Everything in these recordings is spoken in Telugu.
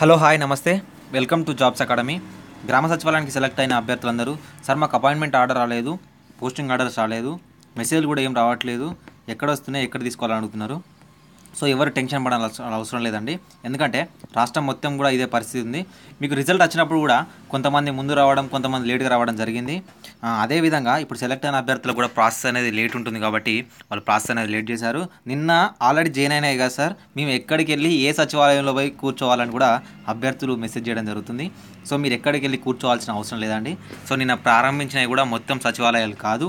హలో హాయ్ నమస్తే వెల్కమ్ టు జాబ్స్ అకాడమీ గ్రామ సచివాలయానికి సెలెక్ట్ అయిన అభ్యర్థులందరూ సార్ మాకు అపాయింట్మెంట్ ఆర్డర్ రాలేదు పోస్టింగ్ ఆర్డర్స్ రాలేదు మెసేజ్ కూడా ఏం రావట్లేదు ఎక్కడ వస్తున్నాయి ఎక్కడ తీసుకోవాలని అడుగుతున్నారు సో ఎవరు టెన్షన్ పడాల్సిన అవసరం లేదండి ఎందుకంటే రాష్ట్రం మొత్తం కూడా ఇదే పరిస్థితి ఉంది మీకు రిజల్ట్ వచ్చినప్పుడు కూడా కొంతమంది ముందు రావడం కొంతమంది లేట్గా రావడం జరిగింది అదేవిధంగా ఇప్పుడు సెలెక్ట్ అయిన అభ్యర్థులు కూడా ప్రాసెస్ అనేది లేట్ ఉంటుంది కాబట్టి వాళ్ళు ప్రాసెస్ అనేది లేట్ చేశారు నిన్న ఆల్రెడీ జాయిన్ అయినాయి కదా సార్ మేము ఎక్కడికి వెళ్ళి ఏ సచివాలయంలో పోయి కూర్చోవాలని కూడా అభ్యర్థులు మెసేజ్ చేయడం జరుగుతుంది సో మీరు ఎక్కడికి వెళ్ళి కూర్చోవాల్సిన అవసరం లేదండి సో నిన్న ప్రారంభించినవి కూడా మొత్తం సచివాలయాలు కాదు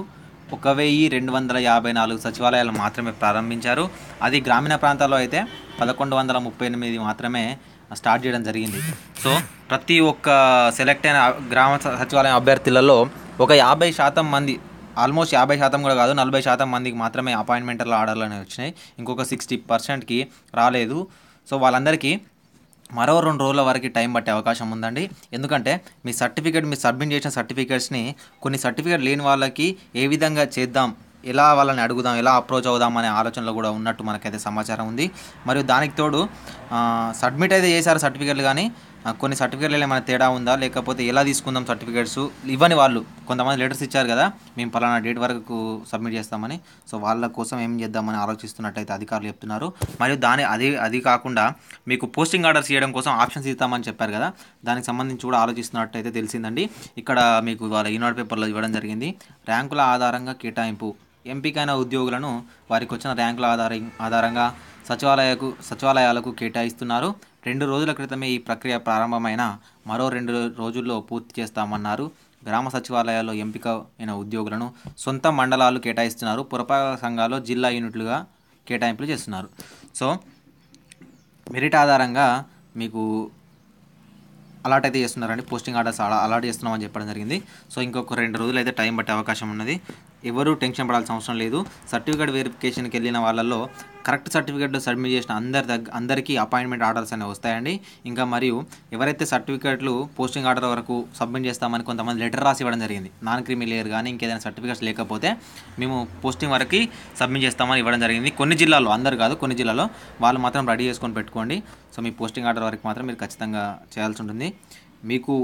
ఒక వెయ్యి రెండు వందల యాభై నాలుగు సచివాలయాలు మాత్రమే ప్రారంభించారు అది గ్రామీణ ప్రాంతాల్లో అయితే పదకొండు వందల ముప్పై ఎనిమిది మాత్రమే స్టార్ట్ చేయడం జరిగింది సో ప్రతి ఒక్క సెలెక్ట్ అయిన గ్రామ సచివాలయం అభ్యర్థులలో ఒక యాభై శాతం మంది ఆల్మోస్ట్ యాభై శాతం కూడా కాదు నలభై శాతం మందికి మాత్రమే అపాయింట్మెంట్ల ఆర్డర్లు అనేవి వచ్చినాయి ఇంకొక సిక్స్టీ పర్సెంట్కి రాలేదు సో వాళ్ళందరికీ మరో రెండు రోజుల వరకు టైం పట్టే అవకాశం ఉందండి ఎందుకంటే మీ సర్టిఫికేట్ మీరు సబ్మిట్ చేసిన సర్టిఫికేట్స్ని కొన్ని సర్టిఫికేట్ లేని వాళ్ళకి ఏ విధంగా చేద్దాం ఎలా వాళ్ళని అడుగుదాం ఎలా అప్రోచ్ అవుదాం అనే ఆలోచనలో కూడా ఉన్నట్టు మనకైతే సమాచారం ఉంది మరియు దానికి తోడు సబ్మిట్ అయితే చేశారు సర్టిఫికేట్లు కానీ కొన్ని సర్టిఫికేట్లు ఏమైనా తేడా ఉందా లేకపోతే ఎలా తీసుకుందాం సర్టిఫికేట్స్ ఇవ్వని వాళ్ళు కొంతమంది లెటర్స్ ఇచ్చారు కదా మేము పలానా డేట్ వరకు సబ్మిట్ చేస్తామని సో వాళ్ళ కోసం ఏం చేద్దామని ఆలోచిస్తున్నట్టయితే అధికారులు చెప్తున్నారు మరియు దాని అది అది కాకుండా మీకు పోస్టింగ్ ఆర్డర్స్ చేయడం కోసం ఆప్షన్స్ ఇస్తామని చెప్పారు కదా దానికి సంబంధించి కూడా ఆలోచిస్తున్నట్టయితే తెలిసిందండి ఇక్కడ మీకు వాళ్ళ ఈనాడు పేపర్లో ఇవ్వడం జరిగింది ర్యాంకుల ఆధారంగా కేటాయింపు ఎంపికైన ఉద్యోగులను వారికి వచ్చిన ర్యాంకుల ఆధార ఆధారంగా సచివాలయకు సచివాలయాలకు కేటాయిస్తున్నారు రెండు రోజుల క్రితమే ఈ ప్రక్రియ ప్రారంభమైన మరో రెండు రోజుల్లో పూర్తి చేస్తామన్నారు గ్రామ సచివాలయాల్లో ఎంపిక అయిన ఉద్యోగులను సొంత మండలాలు కేటాయిస్తున్నారు పురపాలక సంఘాల్లో జిల్లా యూనిట్లుగా కేటాయింపులు చేస్తున్నారు సో మెరిట్ ఆధారంగా మీకు అలాట్ అయితే చేస్తున్నారండి పోస్టింగ్ ఆర్డర్స్ అలాట్ చేస్తున్నామని చెప్పడం జరిగింది సో ఇంకొక రెండు రోజులు అయితే టైం పట్టే అవకాశం ఉన్నది ఎవరూ టెన్షన్ పడాల్సిన అవసరం లేదు సర్టిఫికేట్ వెరిఫికేషన్కి వెళ్ళిన వాళ్ళల్లో కరెక్ట్ సర్టిఫికేట్ సబ్మిట్ చేసిన అందరి దగ్గ అందరికీ అపాయింట్మెంట్ ఆర్డర్స్ అనేవి వస్తాయండి ఇంకా మరియు ఎవరైతే సర్టిఫికేట్లు పోస్టింగ్ ఆర్డర్ వరకు సబ్మిట్ చేస్తామని కొంతమంది లెటర్ రాసి ఇవ్వడం జరిగింది నాన్ క్రిమి లేయర్ కానీ ఇంకేదైనా సర్టిఫికేట్స్ లేకపోతే మేము పోస్టింగ్ వరకు సబ్మిట్ చేస్తామని ఇవ్వడం జరిగింది కొన్ని జిల్లాల్లో అందరు కాదు కొన్ని జిల్లాలో వాళ్ళు మాత్రం రెడీ చేసుకొని పెట్టుకోండి సో మీ పోస్టింగ్ ఆర్డర్ వరకు మాత్రం మీరు ఖచ్చితంగా చేయాల్సి ఉంటుంది మీకు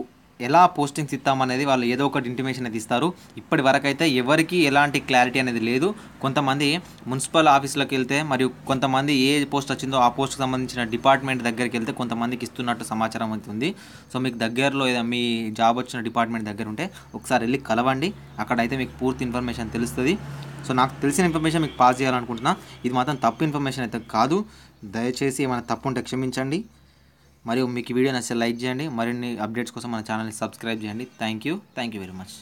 ఎలా పోస్టింగ్స్ ఇస్తామనేది వాళ్ళు ఏదో ఒకటి ఇంటిమేషన్ అనేది ఇస్తారు ఇప్పటి వరకు అయితే ఎవరికి ఎలాంటి క్లారిటీ అనేది లేదు కొంతమంది మున్సిపల్ ఆఫీసులకు వెళ్తే మరియు కొంతమంది ఏ పోస్ట్ వచ్చిందో ఆ పోస్ట్కి సంబంధించిన డిపార్ట్మెంట్ దగ్గరికి వెళ్తే కొంతమందికి ఇస్తున్నట్టు సమాచారం అవుతుంది సో మీకు దగ్గరలో మీ జాబ్ వచ్చిన డిపార్ట్మెంట్ దగ్గర ఉంటే ఒకసారి వెళ్ళి కలవండి అక్కడైతే మీకు పూర్తి ఇన్ఫర్మేషన్ తెలుస్తుంది సో నాకు తెలిసిన ఇన్ఫర్మేషన్ మీకు పాస్ చేయాలనుకుంటున్నా ఇది మాత్రం తప్పు ఇన్ఫర్మేషన్ అయితే కాదు దయచేసి ఏమైనా తప్పు ఉంటే క్షమించండి మరియు మీకు వీడియో నచ్చితే లైక్ చేయండి మరిన్ని అప్డేట్స్ కోసం మన ఛానల్ని సబ్స్క్రైబ్ చేయండి thank you thank you very much